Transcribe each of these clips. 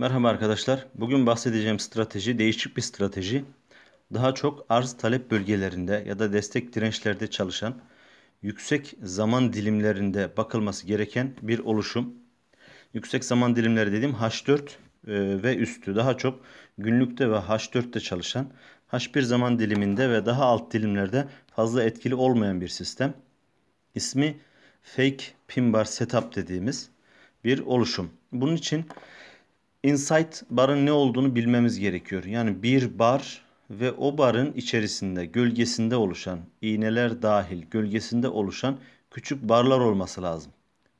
Merhaba arkadaşlar. Bugün bahsedeceğim strateji değişik bir strateji. Daha çok arz talep bölgelerinde ya da destek dirençlerde çalışan yüksek zaman dilimlerinde bakılması gereken bir oluşum. Yüksek zaman dilimleri dedim H4 e, ve üstü daha çok günlükte ve H4'te çalışan H1 zaman diliminde ve daha alt dilimlerde fazla etkili olmayan bir sistem. İsmi fake pin bar setup dediğimiz bir oluşum. Bunun için insight barın ne olduğunu bilmemiz gerekiyor. Yani bir bar ve o barın içerisinde gölgesinde oluşan iğneler dahil gölgesinde oluşan küçük barlar olması lazım.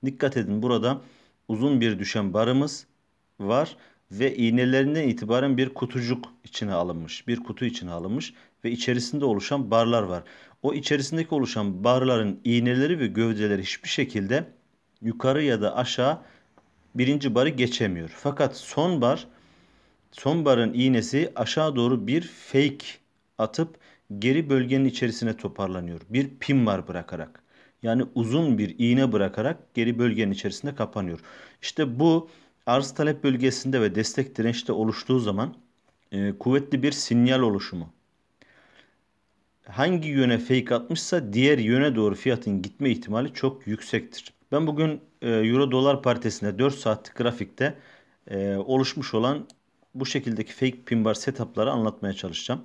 Dikkat edin burada uzun bir düşen barımız var ve iğnelerinden itibaren bir kutucuk içine alınmış. Bir kutu içine alınmış ve içerisinde oluşan barlar var. O içerisindeki oluşan barların iğneleri ve gövdeleri hiçbir şekilde yukarı ya da aşağı birinci barı geçemiyor. Fakat son bar son barın iğnesi aşağı doğru bir fake atıp geri bölgenin içerisine toparlanıyor. Bir pin var bırakarak. Yani uzun bir iğne bırakarak geri bölgenin içerisinde kapanıyor. İşte bu arz talep bölgesinde ve destek dirençte oluştuğu zaman e, kuvvetli bir sinyal oluşumu. Hangi yöne fake atmışsa diğer yöne doğru fiyatın gitme ihtimali çok yüksektir. Ben bugün e, Euro Dolar paritesinde 4 saatlik grafikte e, oluşmuş olan bu şekildeki fake pin bar setupları anlatmaya çalışacağım.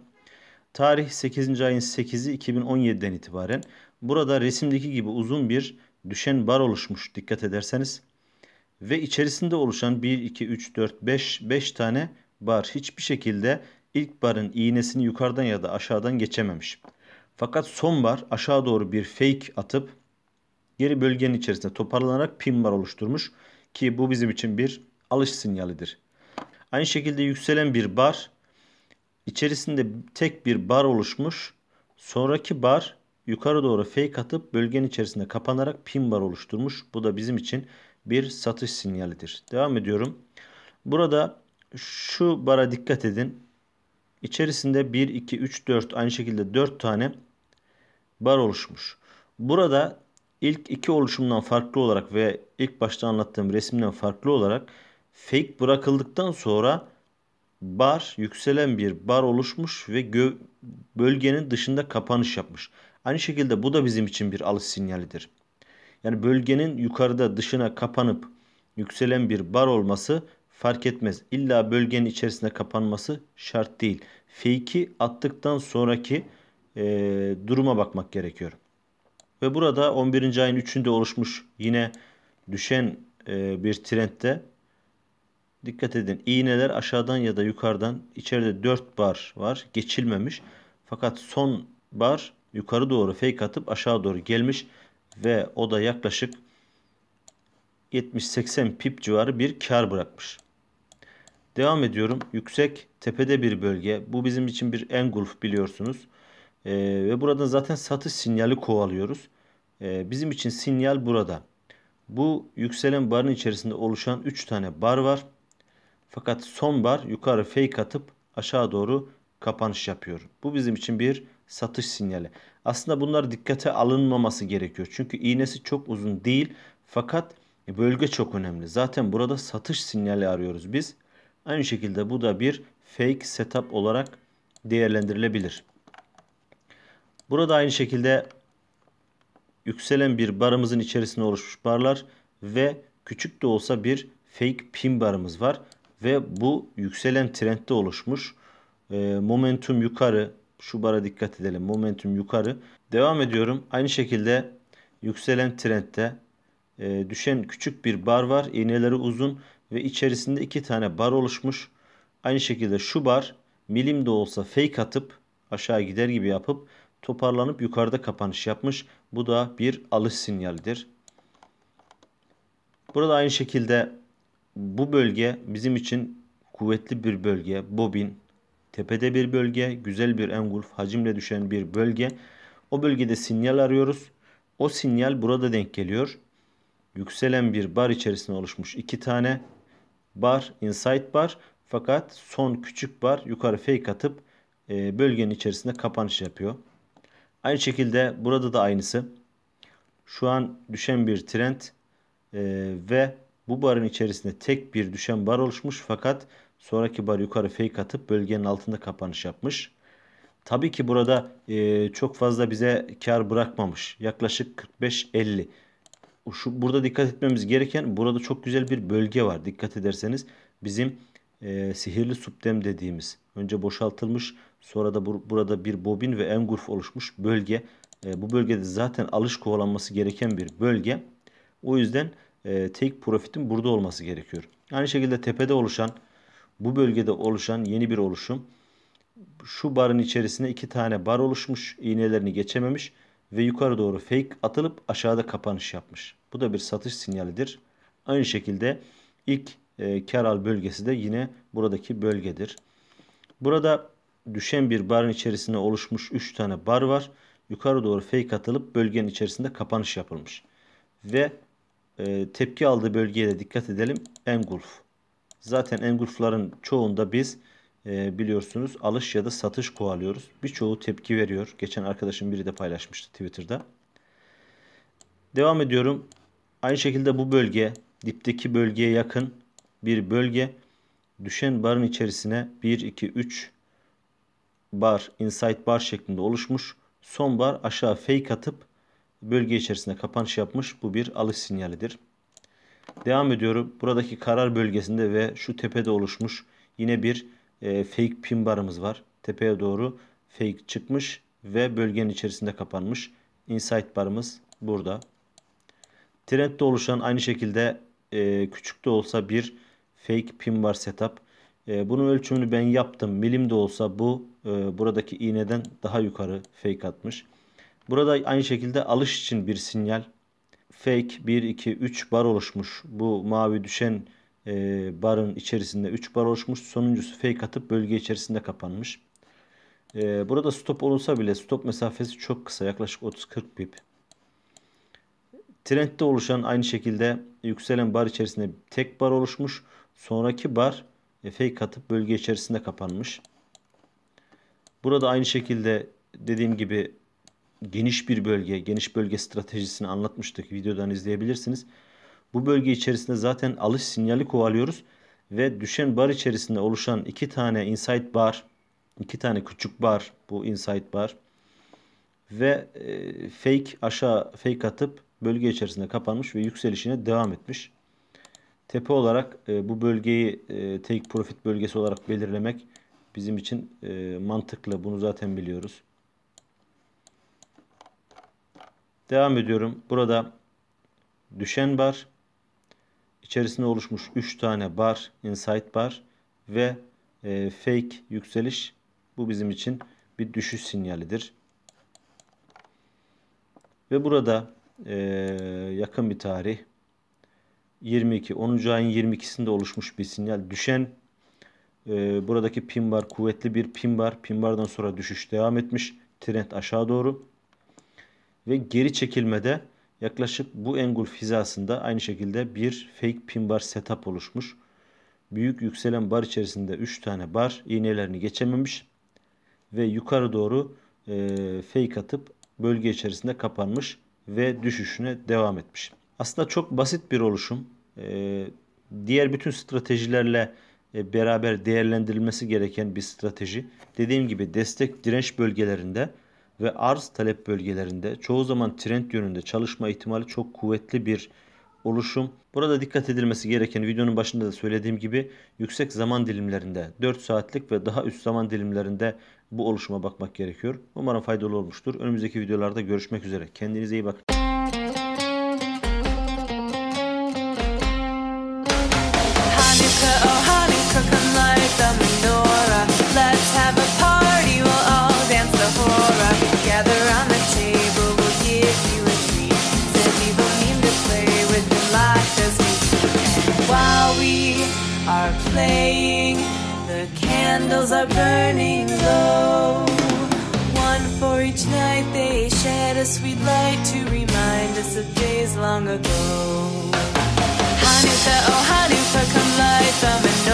Tarih 8. ayın 8'i 2017'den itibaren. Burada resimdeki gibi uzun bir düşen bar oluşmuş dikkat ederseniz. Ve içerisinde oluşan 1, 2, 3, 4, 5, 5 tane bar hiçbir şekilde ilk barın iğnesini yukarıdan ya da aşağıdan geçememiş. Fakat son bar aşağı doğru bir fake atıp geri bölgenin içerisinde toparlanarak pin bar oluşturmuş ki bu bizim için bir alış sinyalidir. Aynı şekilde yükselen bir bar içerisinde tek bir bar oluşmuş. Sonraki bar yukarı doğru fake atıp bölgenin içerisinde kapanarak pin bar oluşturmuş. Bu da bizim için bir satış sinyalidir. Devam ediyorum. Burada şu bara dikkat edin. İçerisinde 1, 2, 3, 4 aynı şekilde 4 tane bar oluşmuş. Burada ilk iki oluşumdan farklı olarak ve ilk başta anlattığım resimden farklı olarak fake bırakıldıktan sonra bar yükselen bir bar oluşmuş ve gö- bölgenin dışında kapanış yapmış. Aynı şekilde bu da bizim için bir alış sinyalidir. Yani bölgenin yukarıda dışına kapanıp yükselen bir bar olması fark etmez. İlla bölgenin içerisinde kapanması şart değil. Fake'i attıktan sonraki e, duruma bakmak gerekiyor. Ve burada 11. ayın 3'ünde oluşmuş yine düşen e, bir trendte dikkat edin iğneler aşağıdan ya da yukarıdan içeride 4 bar var geçilmemiş. Fakat son bar yukarı doğru fake atıp aşağı doğru gelmiş ve o da yaklaşık 70-80 pip civarı bir kar bırakmış. Devam ediyorum. Yüksek tepede bir bölge. Bu bizim için bir engulf biliyorsunuz. E, ve buradan zaten satış sinyali kovalıyoruz. E, bizim için sinyal burada. Bu yükselen barın içerisinde oluşan 3 tane bar var. Fakat son bar yukarı fake atıp aşağı doğru kapanış yapıyor. Bu bizim için bir satış sinyali. Aslında bunlar dikkate alınmaması gerekiyor. Çünkü iğnesi çok uzun değil fakat bölge çok önemli. Zaten burada satış sinyali arıyoruz biz. Aynı şekilde bu da bir fake setup olarak değerlendirilebilir. Burada aynı şekilde yükselen bir barımızın içerisinde oluşmuş barlar ve küçük de olsa bir fake pin barımız var. Ve bu yükselen trendde oluşmuş. Ee, momentum yukarı. Şu bara dikkat edelim. Momentum yukarı. Devam ediyorum. Aynı şekilde yükselen trendde e, düşen küçük bir bar var. İğneleri uzun ve içerisinde iki tane bar oluşmuş. Aynı şekilde şu bar milim de olsa fake atıp aşağı gider gibi yapıp toparlanıp yukarıda kapanış yapmış. Bu da bir alış sinyalidir. Burada aynı şekilde bu bölge bizim için kuvvetli bir bölge. Bobin, tepede bir bölge, güzel bir engulf, hacimle düşen bir bölge. O bölgede sinyal arıyoruz. O sinyal burada denk geliyor. Yükselen bir bar içerisinde oluşmuş iki tane bar, inside bar. Fakat son küçük bar yukarı fake atıp e, bölgenin içerisinde kapanış yapıyor. Aynı şekilde burada da aynısı. Şu an düşen bir trend e, ve bu barın içerisinde tek bir düşen bar oluşmuş fakat sonraki bar yukarı fake atıp bölgenin altında kapanış yapmış. Tabii ki burada e, çok fazla bize kar bırakmamış. Yaklaşık 45-50. Şu, burada dikkat etmemiz gereken burada çok güzel bir bölge var. Dikkat ederseniz bizim e, sihirli subdem dediğimiz önce boşaltılmış Sonra da bur burada bir bobin ve engulf oluşmuş bölge. E, bu bölgede zaten alış kovalanması gereken bir bölge. O yüzden e, take profit'in burada olması gerekiyor. Aynı şekilde tepede oluşan bu bölgede oluşan yeni bir oluşum. Şu barın içerisine iki tane bar oluşmuş. iğnelerini geçememiş ve yukarı doğru fake atılıp aşağıda kapanış yapmış. Bu da bir satış sinyalidir. Aynı şekilde ilk e, kar al bölgesi de yine buradaki bölgedir. Burada düşen bir barın içerisinde oluşmuş 3 tane bar var. Yukarı doğru fake atılıp bölgenin içerisinde kapanış yapılmış. Ve e, tepki aldığı bölgeye de dikkat edelim. Engulf. Zaten engulfların çoğunda biz e, biliyorsunuz alış ya da satış kovalıyoruz. Birçoğu tepki veriyor. Geçen arkadaşım biri de paylaşmıştı Twitter'da. Devam ediyorum. Aynı şekilde bu bölge dipteki bölgeye yakın bir bölge. Düşen barın içerisine 1, 2, 3, bar, inside bar şeklinde oluşmuş. Son bar aşağı fake atıp bölge içerisinde kapanış yapmış. Bu bir alış sinyalidir. Devam ediyorum. Buradaki karar bölgesinde ve şu tepede oluşmuş yine bir e, fake pin barımız var. Tepeye doğru fake çıkmış ve bölgenin içerisinde kapanmış. Insight barımız burada. Trendde oluşan aynı şekilde e, küçük de olsa bir fake pin bar setup. E, bunun ölçümünü ben yaptım. Milim de olsa bu ee, buradaki iğneden daha yukarı fake atmış. Burada aynı şekilde alış için bir sinyal. Fake 1, 2, 3 bar oluşmuş. Bu mavi düşen e, barın içerisinde 3 bar oluşmuş. Sonuncusu fake atıp bölge içerisinde kapanmış. E, burada stop olursa bile stop mesafesi çok kısa. Yaklaşık 30-40 pip. Trendde oluşan aynı şekilde yükselen bar içerisinde tek bar oluşmuş. Sonraki bar e, fake atıp bölge içerisinde kapanmış. Burada aynı şekilde dediğim gibi geniş bir bölge, geniş bölge stratejisini anlatmıştık. Videodan izleyebilirsiniz. Bu bölge içerisinde zaten alış sinyali kovalıyoruz ve düşen bar içerisinde oluşan iki tane inside bar, iki tane küçük bar bu inside bar ve e, fake aşağı fake atıp bölge içerisinde kapanmış ve yükselişine devam etmiş. Tepe olarak e, bu bölgeyi e, take profit bölgesi olarak belirlemek bizim için e, mantıklı. Bunu zaten biliyoruz. Devam ediyorum. Burada düşen bar içerisinde oluşmuş 3 tane bar, insight bar ve e, fake yükseliş bu bizim için bir düşüş sinyalidir. Ve burada e, yakın bir tarih 22 10. ayın 22'sinde oluşmuş bir sinyal düşen e, buradaki pin bar kuvvetli bir pin bar. Pin bardan sonra düşüş devam etmiş. Trend aşağı doğru. Ve geri çekilmede yaklaşık bu engulf hizasında aynı şekilde bir fake pin bar setup oluşmuş. Büyük yükselen bar içerisinde 3 tane bar iğnelerini geçememiş ve yukarı doğru e, fake atıp bölge içerisinde kapanmış ve düşüşüne devam etmiş. Aslında çok basit bir oluşum. E, diğer bütün stratejilerle e, beraber değerlendirilmesi gereken bir strateji. Dediğim gibi destek direnç bölgelerinde ve arz talep bölgelerinde çoğu zaman trend yönünde çalışma ihtimali çok kuvvetli bir oluşum. Burada dikkat edilmesi gereken videonun başında da söylediğim gibi yüksek zaman dilimlerinde 4 saatlik ve daha üst zaman dilimlerinde bu oluşuma bakmak gerekiyor. Umarım faydalı olmuştur. Önümüzdeki videolarda görüşmek üzere. Kendinize iyi bakın. Harika are playing, the candles are burning low. One for each night they shed a sweet light to remind us of days long ago. Hanukkah, oh Hanukkah, come light, them.